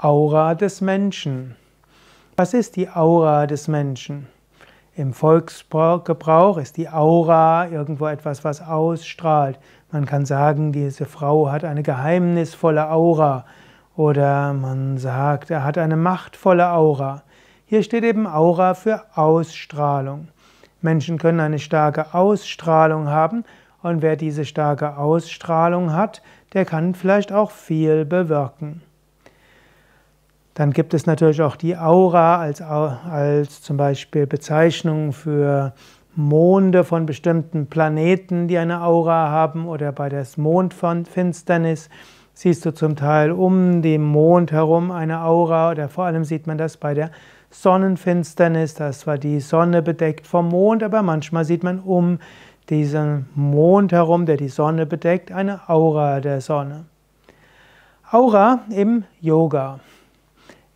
Aura des Menschen. Was ist die Aura des Menschen? Im Volksgebrauch ist die Aura irgendwo etwas, was ausstrahlt. Man kann sagen, diese Frau hat eine geheimnisvolle Aura oder man sagt, er hat eine machtvolle Aura. Hier steht eben Aura für Ausstrahlung. Menschen können eine starke Ausstrahlung haben und wer diese starke Ausstrahlung hat, der kann vielleicht auch viel bewirken. Dann gibt es natürlich auch die Aura als, als zum Beispiel Bezeichnung für Monde von bestimmten Planeten, die eine Aura haben, oder bei der Mondfinsternis siehst du zum Teil um den Mond herum eine Aura, oder vor allem sieht man das bei der Sonnenfinsternis, da ist zwar die Sonne bedeckt vom Mond, aber manchmal sieht man um diesen Mond herum, der die Sonne bedeckt, eine Aura der Sonne. Aura im Yoga.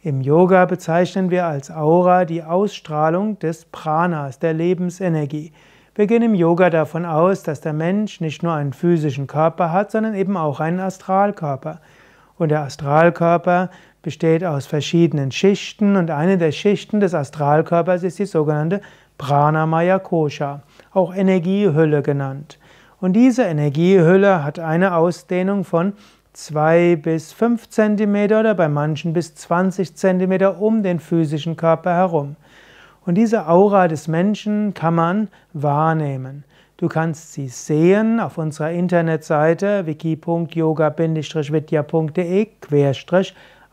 Im Yoga bezeichnen wir als Aura die Ausstrahlung des Pranas, der Lebensenergie. Wir gehen im Yoga davon aus, dass der Mensch nicht nur einen physischen Körper hat, sondern eben auch einen Astralkörper. Und der Astralkörper besteht aus verschiedenen Schichten und eine der Schichten des Astralkörpers ist die sogenannte Pranamaya Kosha, auch Energiehülle genannt. Und diese Energiehülle hat eine Ausdehnung von 2 bis 5 cm oder bei manchen bis 20 cm um den physischen Körper herum. Und diese Aura des Menschen kann man wahrnehmen. Du kannst sie sehen auf unserer Internetseite wiki.yoga-vidya.de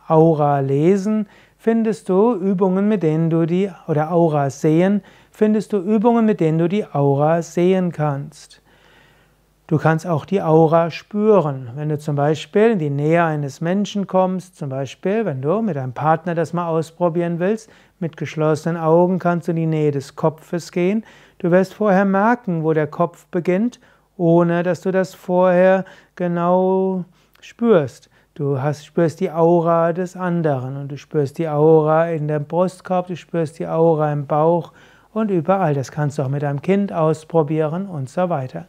Aura lesen findest du Übungen, mit denen du die oder Aura sehen, findest du Übungen, mit denen du die Aura sehen kannst. Du kannst auch die Aura spüren. Wenn du zum Beispiel in die Nähe eines Menschen kommst, zum Beispiel wenn du mit deinem Partner das mal ausprobieren willst, mit geschlossenen Augen kannst du in die Nähe des Kopfes gehen. Du wirst vorher merken, wo der Kopf beginnt, ohne dass du das vorher genau spürst. Du hast, spürst die Aura des anderen und du spürst die Aura in dem Brustkorb, du spürst die Aura im Bauch und überall. Das kannst du auch mit deinem Kind ausprobieren und so weiter.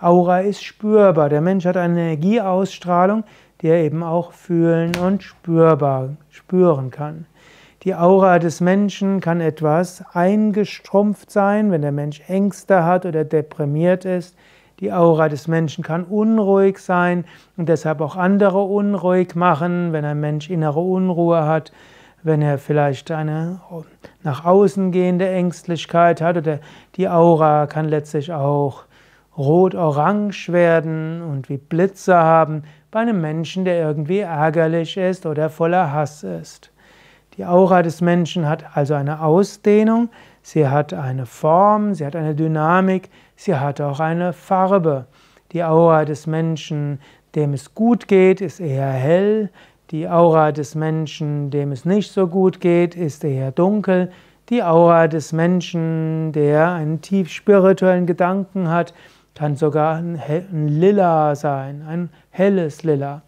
Aura ist spürbar. Der Mensch hat eine Energieausstrahlung, die er eben auch fühlen und spürbar spüren kann. Die Aura des Menschen kann etwas eingestrumpft sein, wenn der Mensch Ängste hat oder deprimiert ist. Die Aura des Menschen kann unruhig sein und deshalb auch andere unruhig machen, wenn ein Mensch innere Unruhe hat, wenn er vielleicht eine nach außen gehende Ängstlichkeit hat oder die Aura kann letztlich auch rot-orange werden und wie Blitze haben bei einem Menschen, der irgendwie ärgerlich ist oder voller Hass ist. Die Aura des Menschen hat also eine Ausdehnung, sie hat eine Form, sie hat eine Dynamik, sie hat auch eine Farbe. Die Aura des Menschen, dem es gut geht, ist eher hell, die Aura des Menschen, dem es nicht so gut geht, ist eher dunkel, die Aura des Menschen, der einen tief spirituellen Gedanken hat, kann sogar ein, ein Lila sein, ein helles Lila.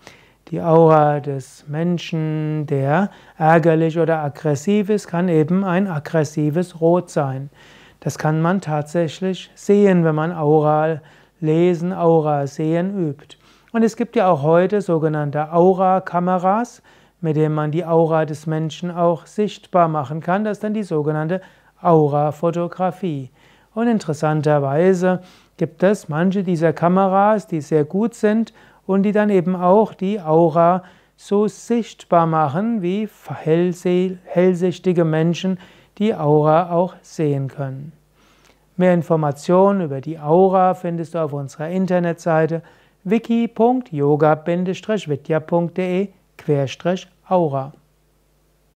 Die Aura des Menschen, der ärgerlich oder aggressiv ist, kann eben ein aggressives Rot sein. Das kann man tatsächlich sehen, wenn man Aura lesen, Aura sehen übt. Und es gibt ja auch heute sogenannte Aura-Kameras, mit denen man die Aura des Menschen auch sichtbar machen kann. Das ist dann die sogenannte Aura-Fotografie. Und interessanterweise gibt es manche dieser Kameras, die sehr gut sind und die dann eben auch die Aura so sichtbar machen, wie hellsichtige Menschen die Aura auch sehen können. Mehr Informationen über die Aura findest du auf unserer Internetseite wiki.yoga-vidya.de-aura.